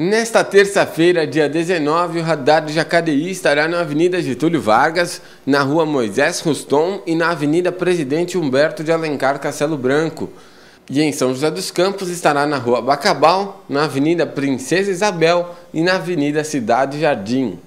Nesta terça-feira, dia 19, o radar de Jacareí estará na Avenida Getúlio Vargas, na Rua Moisés Ruston e na Avenida Presidente Humberto de Alencar Castelo Branco. E em São José dos Campos estará na Rua Bacabal, na Avenida Princesa Isabel e na Avenida Cidade Jardim.